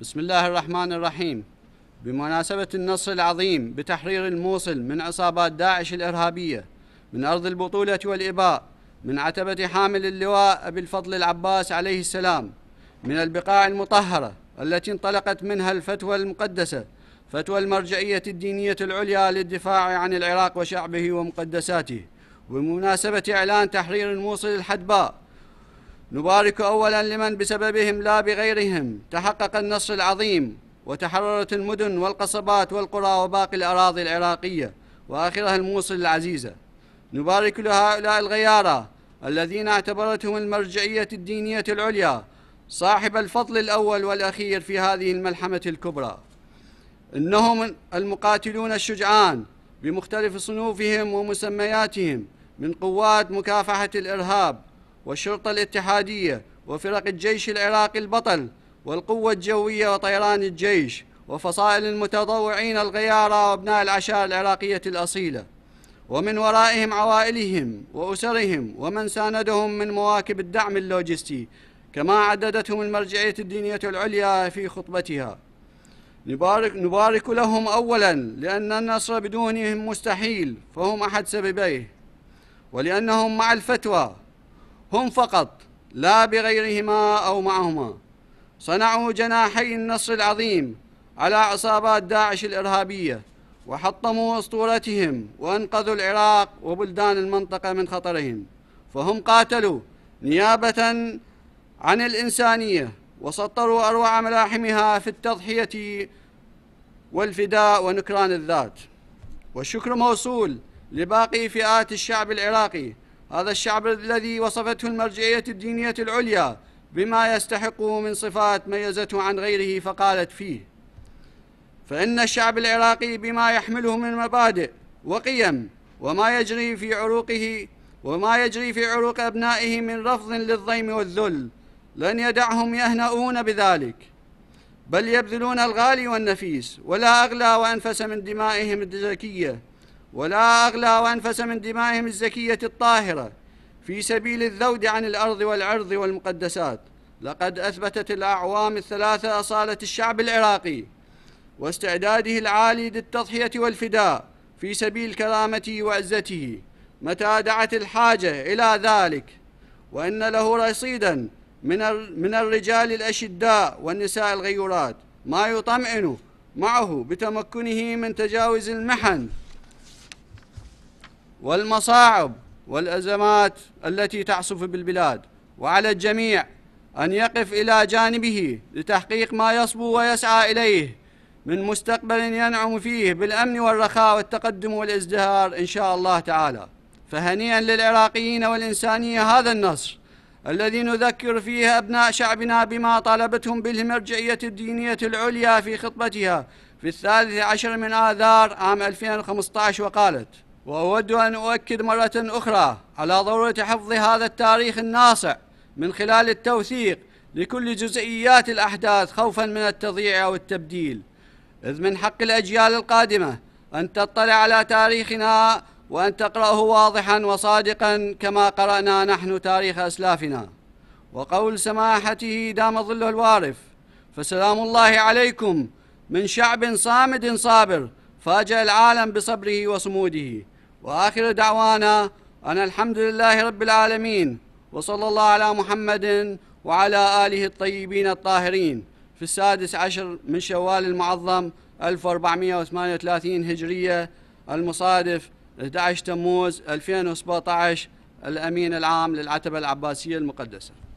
بسم الله الرحمن الرحيم بمناسبة النصر العظيم بتحرير الموصل من عصابات داعش الإرهابية من أرض البطولة والإباء من عتبة حامل اللواء أبي الفضل العباس عليه السلام من البقاع المطهرة التي انطلقت منها الفتوى المقدسة فتوى المرجعية الدينية العليا للدفاع عن العراق وشعبه ومقدساته ومناسبة إعلان تحرير الموصل الحدباء نبارك أولا لمن بسببهم لا بغيرهم تحقق النصر العظيم وتحررت المدن والقصبات والقرى وباقي الأراضي العراقية وآخرها الموصل العزيزة نبارك لهؤلاء الغيارة الذين اعتبرتهم المرجعية الدينية العليا صاحب الفضل الأول والأخير في هذه الملحمة الكبرى إنهم المقاتلون الشجعان بمختلف صنوفهم ومسمياتهم من قوات مكافحة الإرهاب والشرطة الاتحادية وفرق الجيش العراقي البطل والقوة الجوية وطيران الجيش وفصائل المتطوعين الغيارى وابناء العشائر العراقية الأصيلة ومن ورائهم عوائلهم وأسرهم ومن ساندهم من مواكب الدعم اللوجستي كما عددتهم المرجعية الدينية العليا في خطبتها نبارك, نبارك لهم أولا لأن النصر بدونهم مستحيل فهم أحد سببيه ولأنهم مع الفتوى هم فقط لا بغيرهما أو معهما صنعوا جناحي النصر العظيم على عصابات داعش الإرهابية وحطموا أسطورتهم وأنقذوا العراق وبلدان المنطقة من خطرهم فهم قاتلوا نيابة عن الإنسانية وسطروا أروع ملاحمها في التضحية والفداء ونكران الذات والشكر موصول لباقي فئات الشعب العراقي هذا الشعب الذي وصفته المرجعية الدينية العليا بما يستحقه من صفات ميزته عن غيره فقالت فيه فإن الشعب العراقي بما يحمله من مبادئ وقيم وما يجري في عروقه وما يجري في عروق أبنائه من رفض للضيم والذل لن يدعهم يهنؤون بذلك بل يبذلون الغالي والنفيس ولا أغلى وأنفس من دمائهم الزكية ولا أغلى وأنفس من دمائهم الزكية الطاهرة في سبيل الذود عن الأرض والعرض والمقدسات لقد أثبتت الأعوام الثلاثة أصالة الشعب العراقي واستعداده العالي للتضحية والفداء في سبيل كرامته وعزته متى دعت الحاجة إلى ذلك وإن له رصيدا من الرجال الأشداء والنساء الغيورات ما يطمئن معه بتمكنه من تجاوز المحن والمصاعب والأزمات التي تعصف بالبلاد وعلى الجميع أن يقف إلى جانبه لتحقيق ما يصبو ويسعى إليه من مستقبل ينعم فيه بالأمن والرخاء والتقدم والازدهار إن شاء الله تعالى فهنيئا للعراقيين والإنسانية هذا النصر الذي نذكر فيه أبناء شعبنا بما طالبتهم به المرجعية الدينية العليا في خطبتها في الثالث عشر من آذار عام 2015 وقالت وأود أن أؤكد مرة أخرى على ضرورة حفظ هذا التاريخ الناصع من خلال التوثيق لكل جزئيات الأحداث خوفا من التضييع أو التبديل إذ من حق الأجيال القادمة أن تطلع على تاريخنا وأن تقرأه واضحا وصادقا كما قرأنا نحن تاريخ أسلافنا وقول سماحته دام ظله الوارف فسلام الله عليكم من شعب صامد صابر فاجأ العالم بصبره وصموده واخر دعوانا ان الحمد لله رب العالمين وصلى الله على محمد وعلى اله الطيبين الطاهرين في السادس عشر من شوال المعظم 1438 هجريه المصادف 11 تموز 2017 الامين العام للعتبه العباسيه المقدسه